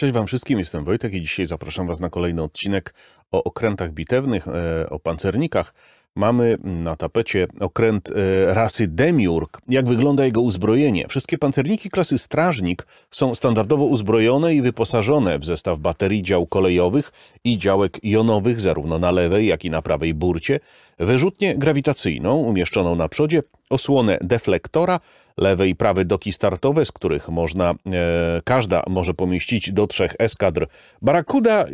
Cześć Wam wszystkim, jestem Wojtek i dzisiaj zapraszam Was na kolejny odcinek o okrętach bitewnych, e, o pancernikach. Mamy na tapecie okręt e, rasy Demiurg. Jak wygląda jego uzbrojenie? Wszystkie pancerniki klasy Strażnik są standardowo uzbrojone i wyposażone w zestaw baterii dział kolejowych i działek jonowych, zarówno na lewej, jak i na prawej burcie, wyrzutnię grawitacyjną umieszczoną na przodzie, osłonę deflektora, lewe i prawe doki startowe, z których można, e, każda może pomieścić do trzech eskadr Barakuda, e,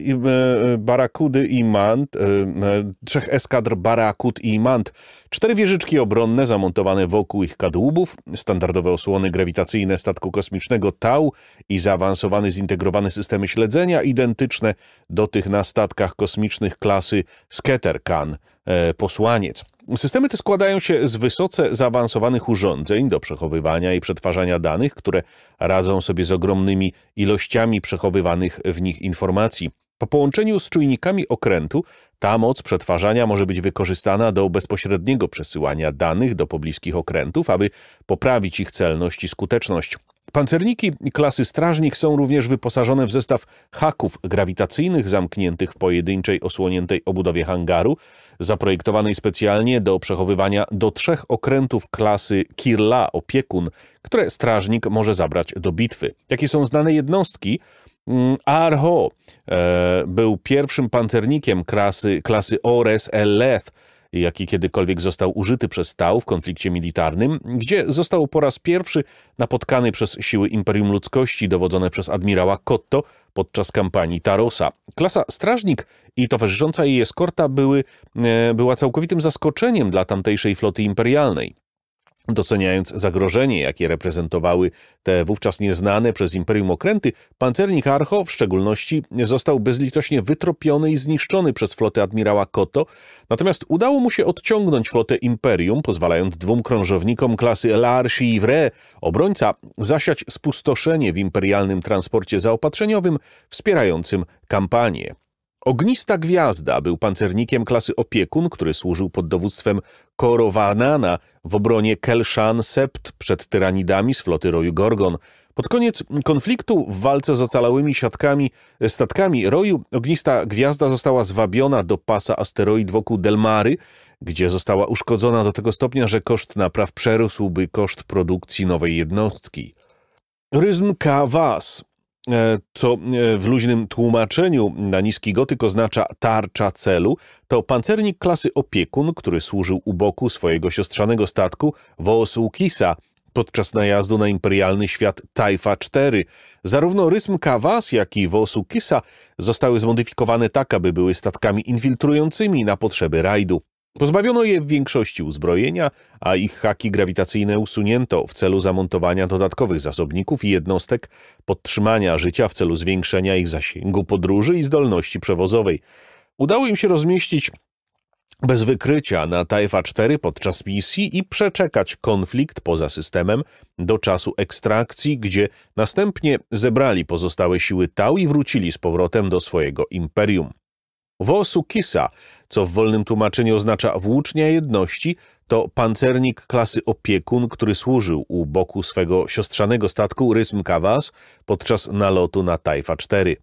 Barakudy i Mant, e, e trzech eskadr Barakud i Mant, cztery wieżyczki obronne zamontowane wokół ich kadłubów, standardowe osłony grawitacyjne statku kosmicznego Tau i zaawansowany zintegrowany systemy śledzenia identyczne do tych na statkach kosmicznych klasy Sketerkan, e, posłaniec. Systemy te składają się z wysoce zaawansowanych urządzeń do przechowywania i przetwarzania danych, które radzą sobie z ogromnymi ilościami przechowywanych w nich informacji. Po połączeniu z czujnikami okrętu ta moc przetwarzania może być wykorzystana do bezpośredniego przesyłania danych do pobliskich okrętów, aby poprawić ich celność i skuteczność. Pancerniki klasy strażnik są również wyposażone w zestaw haków grawitacyjnych zamkniętych w pojedynczej osłoniętej obudowie hangaru, zaprojektowanej specjalnie do przechowywania do trzech okrętów klasy Kirla Opiekun, które strażnik może zabrać do bitwy. Jakie są znane jednostki, Mm, Arho e, był pierwszym pancernikiem klasy, klasy Ores Eleth, jaki kiedykolwiek został użyty przez Tau w konflikcie militarnym, gdzie został po raz pierwszy napotkany przez siły Imperium Ludzkości dowodzone przez admirała Kotto podczas kampanii Tarosa. Klasa strażnik i towarzysząca jej eskorta były, e, była całkowitym zaskoczeniem dla tamtejszej floty imperialnej. Doceniając zagrożenie, jakie reprezentowały te wówczas nieznane przez Imperium okręty, pancernik Archo w szczególności został bezlitośnie wytropiony i zniszczony przez flotę admirała Koto, natomiast udało mu się odciągnąć flotę Imperium, pozwalając dwóm krążownikom klasy Larsi i Vre, obrońca, zasiać spustoszenie w imperialnym transporcie zaopatrzeniowym wspierającym kampanię. Ognista Gwiazda był pancernikiem klasy opiekun, który służył pod dowództwem Korowanana w obronie Kelshan Sept przed tyranidami z floty roju Gorgon. Pod koniec konfliktu w walce z ocalałymi siatkami, statkami roju Ognista Gwiazda została zwabiona do pasa asteroid wokół Delmary, gdzie została uszkodzona do tego stopnia, że koszt napraw przerósłby koszt produkcji nowej jednostki. Ryzm Kawas Was E, co e, w luźnym tłumaczeniu na niski gotyk oznacza tarcza celu, to pancernik klasy opiekun, który służył u boku swojego siostrzanego statku Wosulkisa podczas najazdu na imperialny świat Taifa 4. Zarówno Rysm Kawas, jak i Wosulkisa zostały zmodyfikowane tak, aby były statkami infiltrującymi na potrzeby rajdu. Pozbawiono je w większości uzbrojenia, a ich haki grawitacyjne usunięto w celu zamontowania dodatkowych zasobników i jednostek, podtrzymania życia w celu zwiększenia ich zasięgu podróży i zdolności przewozowej. Udało im się rozmieścić bez wykrycia na Tajfa 4 podczas misji i przeczekać konflikt poza systemem do czasu ekstrakcji, gdzie następnie zebrali pozostałe siły Tau i wrócili z powrotem do swojego imperium. Wosu Kisa, co w wolnym tłumaczeniu oznacza włócznia jedności, to pancernik klasy opiekun, który służył u boku swego siostrzanego statku Rysm Kawas podczas nalotu na Tajfa 4.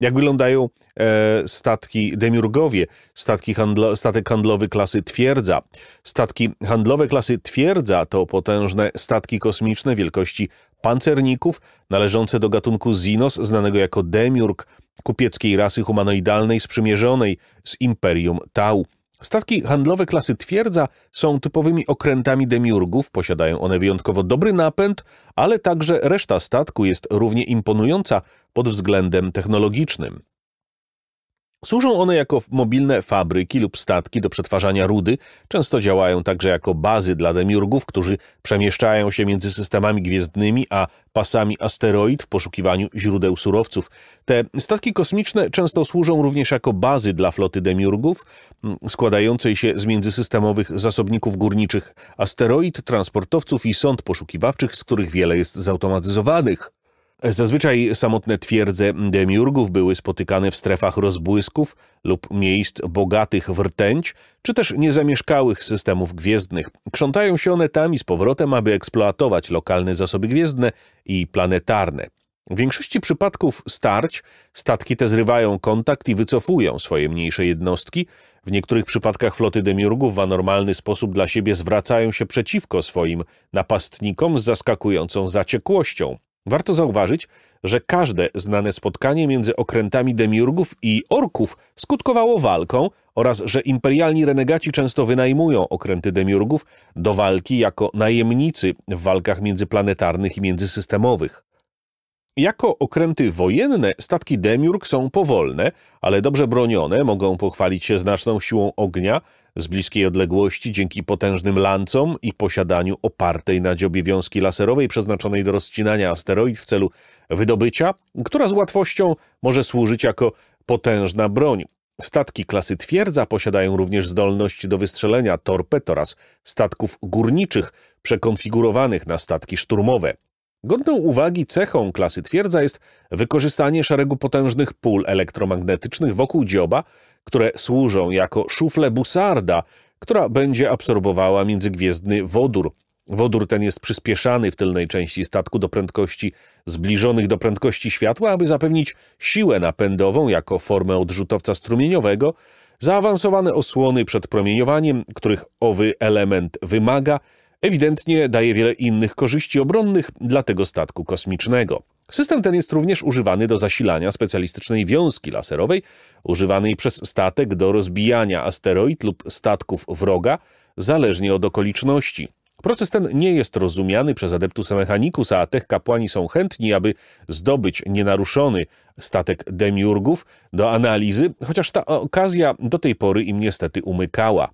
Jak wyglądają e, statki demiurgowie, statki handlo, statek handlowy klasy Twierdza? Statki handlowe klasy Twierdza to potężne statki kosmiczne wielkości pancerników, należące do gatunku Zinos, znanego jako demiurg, kupieckiej rasy humanoidalnej sprzymierzonej z Imperium Tau. Statki handlowe klasy twierdza są typowymi okrętami demiurgów, posiadają one wyjątkowo dobry napęd, ale także reszta statku jest równie imponująca pod względem technologicznym. Służą one jako mobilne fabryki lub statki do przetwarzania rudy, często działają także jako bazy dla demiurgów, którzy przemieszczają się między systemami gwiezdnymi a pasami asteroid w poszukiwaniu źródeł surowców. Te statki kosmiczne często służą również jako bazy dla floty demiurgów, składającej się z międzysystemowych zasobników górniczych asteroid, transportowców i sond poszukiwawczych, z których wiele jest zautomatyzowanych. Zazwyczaj samotne twierdze demiurgów były spotykane w strefach rozbłysków lub miejsc bogatych w rtęć, czy też niezamieszkałych systemów gwiezdnych. Krzątają się one tam i z powrotem, aby eksploatować lokalne zasoby gwiezdne i planetarne. W większości przypadków starć statki te zrywają kontakt i wycofują swoje mniejsze jednostki. W niektórych przypadkach floty demiurgów w anormalny sposób dla siebie zwracają się przeciwko swoim napastnikom z zaskakującą zaciekłością. Warto zauważyć, że każde znane spotkanie między okrętami demiurgów i orków skutkowało walką oraz że imperialni renegaci często wynajmują okręty demiurgów do walki jako najemnicy w walkach międzyplanetarnych i międzysystemowych. Jako okręty wojenne statki Demiurg są powolne, ale dobrze bronione, mogą pochwalić się znaczną siłą ognia z bliskiej odległości dzięki potężnym lancom i posiadaniu opartej na dziobie wiązki laserowej przeznaczonej do rozcinania asteroid w celu wydobycia, która z łatwością może służyć jako potężna broń. Statki klasy twierdza posiadają również zdolność do wystrzelenia torped oraz statków górniczych przekonfigurowanych na statki szturmowe. Godną uwagi cechą klasy twierdza jest wykorzystanie szeregu potężnych pól elektromagnetycznych wokół dzioba, które służą jako szufle busarda, która będzie absorbowała międzygwiezdny wodór. Wodór ten jest przyspieszany w tylnej części statku do prędkości zbliżonych do prędkości światła, aby zapewnić siłę napędową jako formę odrzutowca strumieniowego, zaawansowane osłony przed promieniowaniem, których owy element wymaga, ewidentnie daje wiele innych korzyści obronnych dla tego statku kosmicznego. System ten jest również używany do zasilania specjalistycznej wiązki laserowej, używanej przez statek do rozbijania asteroid lub statków wroga, zależnie od okoliczności. Proces ten nie jest rozumiany przez adeptusa mechanicus, a te kapłani są chętni, aby zdobyć nienaruszony statek demiurgów do analizy, chociaż ta okazja do tej pory im niestety umykała.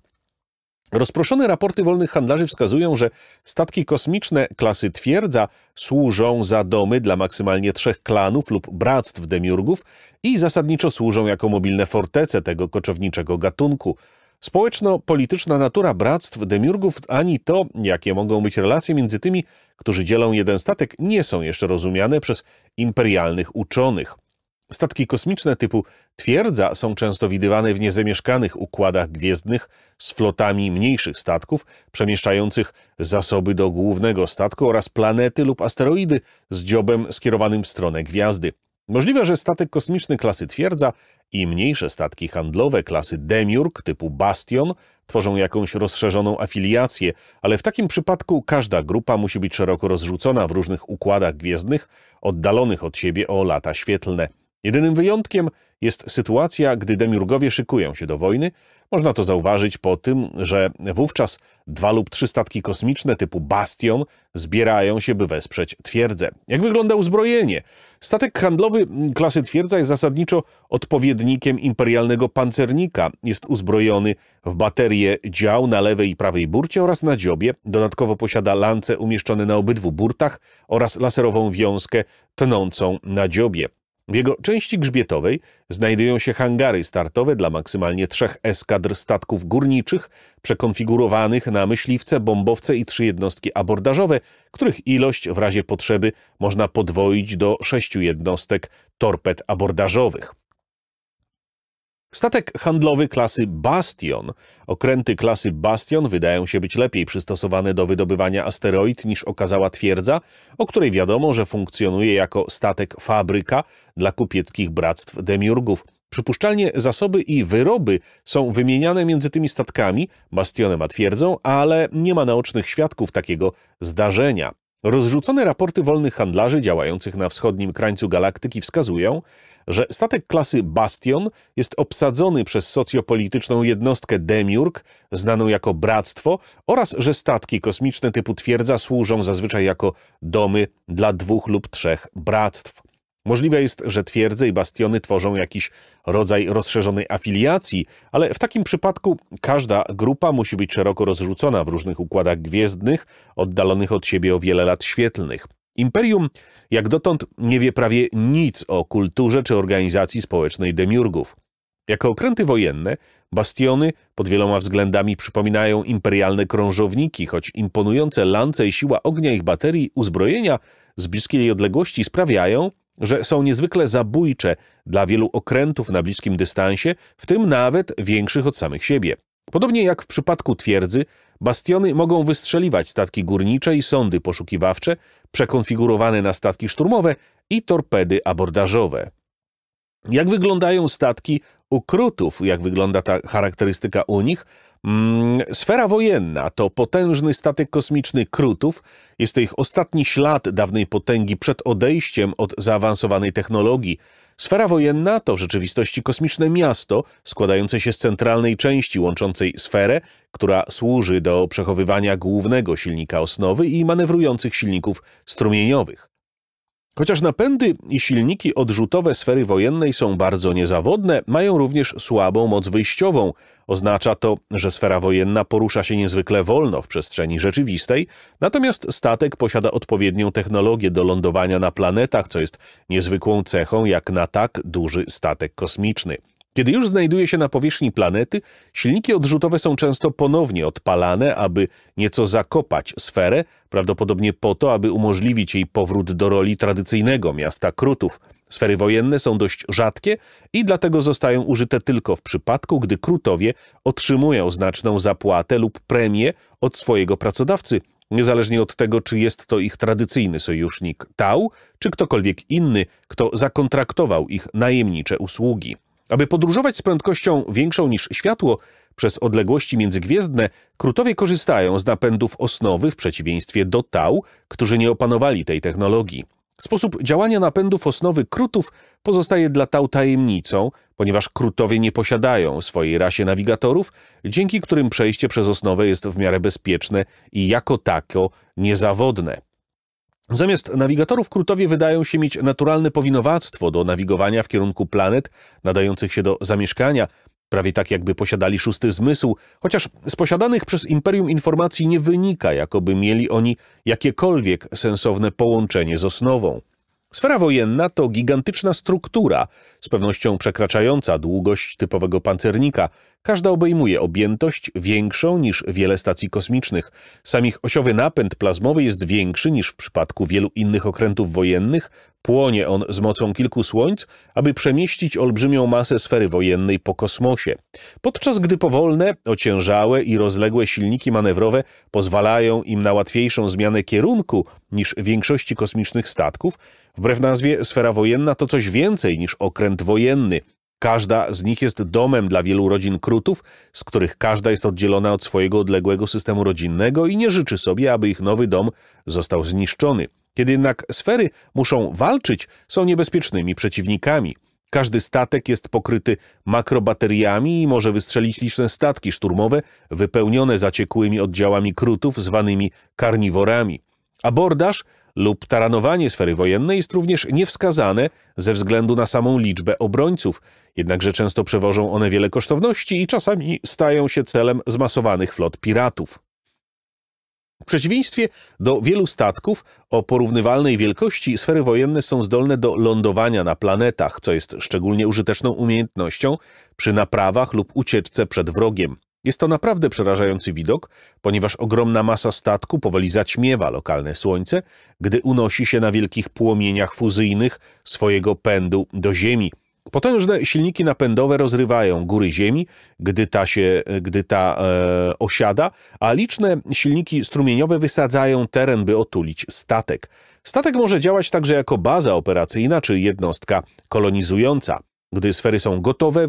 Rozproszone raporty wolnych handlarzy wskazują, że statki kosmiczne klasy twierdza służą za domy dla maksymalnie trzech klanów lub bractw demiurgów i zasadniczo służą jako mobilne fortece tego koczowniczego gatunku. Społeczno-polityczna natura bractw demiurgów ani to, jakie mogą być relacje między tymi, którzy dzielą jeden statek, nie są jeszcze rozumiane przez imperialnych uczonych. Statki kosmiczne typu twierdza są często widywane w niezamieszkanych układach gwiezdnych z flotami mniejszych statków przemieszczających zasoby do głównego statku oraz planety lub asteroidy z dziobem skierowanym w stronę gwiazdy. Możliwe, że statek kosmiczny klasy twierdza i mniejsze statki handlowe klasy Demiurg typu Bastion tworzą jakąś rozszerzoną afiliację, ale w takim przypadku każda grupa musi być szeroko rozrzucona w różnych układach gwiezdnych, oddalonych od siebie o lata świetlne. Jedynym wyjątkiem jest sytuacja, gdy demiurgowie szykują się do wojny. Można to zauważyć po tym, że wówczas dwa lub trzy statki kosmiczne typu Bastion zbierają się, by wesprzeć twierdzę. Jak wygląda uzbrojenie? Statek handlowy klasy twierdza jest zasadniczo odpowiednikiem imperialnego pancernika. Jest uzbrojony w baterie dział na lewej i prawej burcie oraz na dziobie. Dodatkowo posiada lance umieszczone na obydwu burtach oraz laserową wiązkę tnącą na dziobie. W jego części grzbietowej znajdują się hangary startowe dla maksymalnie trzech eskadr statków górniczych, przekonfigurowanych na myśliwce, bombowce i trzy jednostki abordażowe, których ilość w razie potrzeby można podwoić do sześciu jednostek torped abordażowych. Statek handlowy klasy Bastion. Okręty klasy Bastion wydają się być lepiej przystosowane do wydobywania asteroid niż okazała twierdza, o której wiadomo, że funkcjonuje jako statek fabryka dla kupieckich bractw demiurgów. Przypuszczalnie zasoby i wyroby są wymieniane między tymi statkami, Bastionem a twierdzą, ale nie ma naocznych świadków takiego zdarzenia. Rozrzucone raporty wolnych handlarzy działających na wschodnim krańcu galaktyki wskazują, że statek klasy Bastion jest obsadzony przez socjopolityczną jednostkę Demiurg, znaną jako Bractwo, oraz że statki kosmiczne typu twierdza służą zazwyczaj jako domy dla dwóch lub trzech bractw. Możliwe jest, że twierdze i bastiony tworzą jakiś rodzaj rozszerzonej afiliacji, ale w takim przypadku każda grupa musi być szeroko rozrzucona w różnych układach gwiezdnych, oddalonych od siebie o wiele lat świetlnych. Imperium jak dotąd nie wie prawie nic o kulturze czy organizacji społecznej demiurgów. Jako okręty wojenne, bastiony pod wieloma względami przypominają imperialne krążowniki, choć imponujące lance i siła ognia ich baterii uzbrojenia z bliskiej odległości sprawiają, że są niezwykle zabójcze dla wielu okrętów na bliskim dystansie, w tym nawet większych od samych siebie. Podobnie jak w przypadku twierdzy, Bastiony mogą wystrzeliwać statki górnicze i sondy poszukiwawcze, przekonfigurowane na statki szturmowe i torpedy abordażowe. Jak wyglądają statki ukrutów, jak wygląda ta charakterystyka u nich? Mm, sfera wojenna to potężny statek kosmiczny krutów. Jest to ich ostatni ślad dawnej potęgi przed odejściem od zaawansowanej technologii. Sfera wojenna to w rzeczywistości kosmiczne miasto składające się z centralnej części łączącej sferę, która służy do przechowywania głównego silnika osnowy i manewrujących silników strumieniowych. Chociaż napędy i silniki odrzutowe sfery wojennej są bardzo niezawodne, mają również słabą moc wyjściową. Oznacza to, że sfera wojenna porusza się niezwykle wolno w przestrzeni rzeczywistej, natomiast statek posiada odpowiednią technologię do lądowania na planetach, co jest niezwykłą cechą jak na tak duży statek kosmiczny. Kiedy już znajduje się na powierzchni planety, silniki odrzutowe są często ponownie odpalane, aby nieco zakopać sferę, prawdopodobnie po to, aby umożliwić jej powrót do roli tradycyjnego miasta Krutów. Sfery wojenne są dość rzadkie i dlatego zostają użyte tylko w przypadku, gdy Krutowie otrzymują znaczną zapłatę lub premię od swojego pracodawcy, niezależnie od tego, czy jest to ich tradycyjny sojusznik Tau, czy ktokolwiek inny, kto zakontraktował ich najemnicze usługi. Aby podróżować z prędkością większą niż światło przez odległości międzygwiezdne, krutowie korzystają z napędów osnowy w przeciwieństwie do tał, którzy nie opanowali tej technologii. Sposób działania napędów osnowy krutów pozostaje dla tał tajemnicą, ponieważ krutowie nie posiadają swojej rasie nawigatorów, dzięki którym przejście przez osnowę jest w miarę bezpieczne i jako tako niezawodne. Zamiast nawigatorów krutowie wydają się mieć naturalne powinowactwo do nawigowania w kierunku planet nadających się do zamieszkania, prawie tak jakby posiadali szósty zmysł, chociaż z posiadanych przez imperium informacji nie wynika, jakoby mieli oni jakiekolwiek sensowne połączenie z osnową. Sfera wojenna to gigantyczna struktura, z pewnością przekraczająca długość typowego pancernika. Każda obejmuje objętość większą niż wiele stacji kosmicznych. ich osiowy napęd plazmowy jest większy niż w przypadku wielu innych okrętów wojennych. Płonie on z mocą kilku słońc, aby przemieścić olbrzymią masę sfery wojennej po kosmosie. Podczas gdy powolne, ociężałe i rozległe silniki manewrowe pozwalają im na łatwiejszą zmianę kierunku niż większości kosmicznych statków, Wbrew nazwie sfera wojenna to coś więcej niż okręt wojenny. Każda z nich jest domem dla wielu rodzin krutów, z których każda jest oddzielona od swojego odległego systemu rodzinnego i nie życzy sobie, aby ich nowy dom został zniszczony. Kiedy jednak sfery muszą walczyć, są niebezpiecznymi przeciwnikami. Każdy statek jest pokryty makrobateriami i może wystrzelić liczne statki szturmowe wypełnione zaciekłymi oddziałami krutów zwanymi karniworami. Abordaż lub taranowanie sfery wojennej jest również niewskazane ze względu na samą liczbę obrońców, jednakże często przewożą one wiele kosztowności i czasami stają się celem zmasowanych flot piratów. W przeciwieństwie do wielu statków o porównywalnej wielkości sfery wojenne są zdolne do lądowania na planetach, co jest szczególnie użyteczną umiejętnością przy naprawach lub ucieczce przed wrogiem. Jest to naprawdę przerażający widok, ponieważ ogromna masa statku powoli zaćmiewa lokalne słońce, gdy unosi się na wielkich płomieniach fuzyjnych swojego pędu do Ziemi. Potężne silniki napędowe rozrywają góry Ziemi, gdy ta, się, gdy ta e, osiada, a liczne silniki strumieniowe wysadzają teren, by otulić statek. Statek może działać także jako baza operacyjna czy jednostka kolonizująca. Gdy sfery są gotowe, e,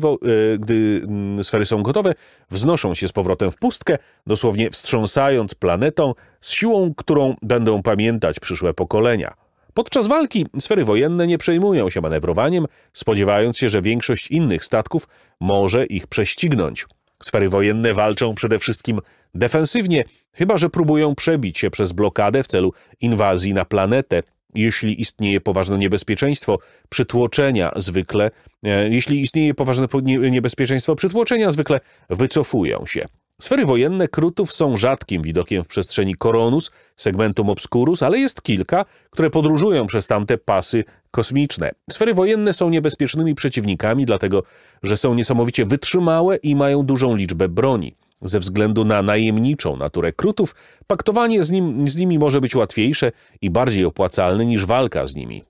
gdy mm, sfery są gotowe, wznoszą się z powrotem w pustkę, dosłownie wstrząsając planetą z siłą, którą będą pamiętać przyszłe pokolenia. Podczas walki sfery wojenne nie przejmują się manewrowaniem, spodziewając się, że większość innych statków może ich prześcignąć. Sfery wojenne walczą przede wszystkim defensywnie, chyba że próbują przebić się przez blokadę w celu inwazji na planetę, jeśli istnieje poważne niebezpieczeństwo przytłoczenia zwykle, e, jeśli istnieje poważne niebezpieczeństwo przytłoczenia zwykle wycofują się. Sfery wojenne krutów są rzadkim widokiem w przestrzeni koronus, segmentum obscurus, ale jest kilka, które podróżują przez tamte pasy kosmiczne. Sfery wojenne są niebezpiecznymi przeciwnikami, dlatego że są niesamowicie wytrzymałe i mają dużą liczbę broni. Ze względu na najemniczą naturę krutów, paktowanie z, nim, z nimi może być łatwiejsze i bardziej opłacalne niż walka z nimi.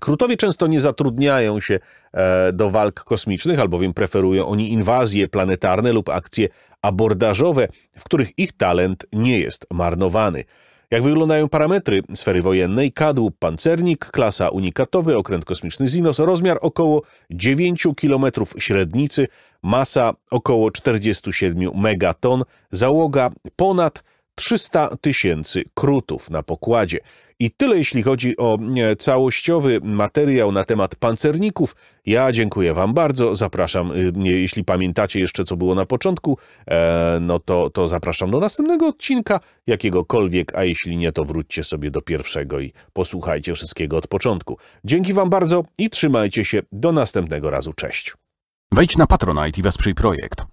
Krutowie często nie zatrudniają się e, do walk kosmicznych, albowiem preferują oni inwazje planetarne lub akcje abordażowe, w których ich talent nie jest marnowany. Jak wyglądają parametry sfery wojennej? Kadłub pancernik, klasa unikatowy, okręt kosmiczny Zinos, rozmiar około 9 km średnicy, masa około 47 megaton, załoga ponad 300 tysięcy krutów na pokładzie. I tyle jeśli chodzi o e, całościowy materiał na temat pancerników. Ja dziękuję Wam bardzo, zapraszam, y, jeśli pamiętacie jeszcze co było na początku, e, no to, to zapraszam do następnego odcinka, jakiegokolwiek, a jeśli nie, to wróćcie sobie do pierwszego i posłuchajcie wszystkiego od początku. Dzięki Wam bardzo i trzymajcie się, do następnego razu, cześć. Wejdź na Patronite i wesprzyj projekt.